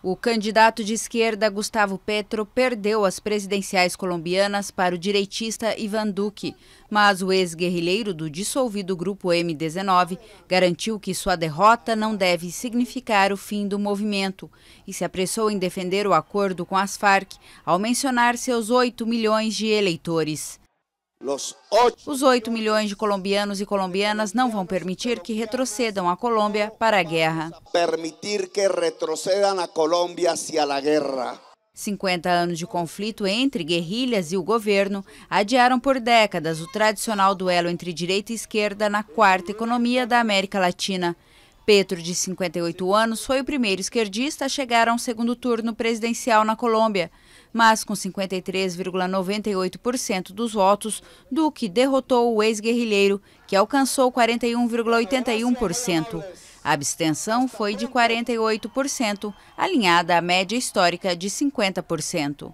O candidato de esquerda Gustavo Petro perdeu as presidenciais colombianas para o direitista Ivan Duque, mas o ex-guerrilheiro do dissolvido grupo M19 garantiu que sua derrota não deve significar o fim do movimento e se apressou em defender o acordo com as Farc ao mencionar seus 8 milhões de eleitores. Os 8 milhões de colombianos e colombianas não vão permitir que retrocedam a Colômbia para a guerra. Permitir que retrocedan a Colômbia hacia la guerra. 50 anos de conflito entre guerrilhas e o governo adiaram por décadas o tradicional duelo entre direita e esquerda na quarta economia da América Latina. Petro, de 58 anos, foi o primeiro esquerdista a chegar a um segundo turno presidencial na Colômbia, mas com 53,98% dos votos, Duque derrotou o ex-guerrilheiro, que alcançou 41,81%. A abstenção foi de 48%, alinhada à média histórica de 50%.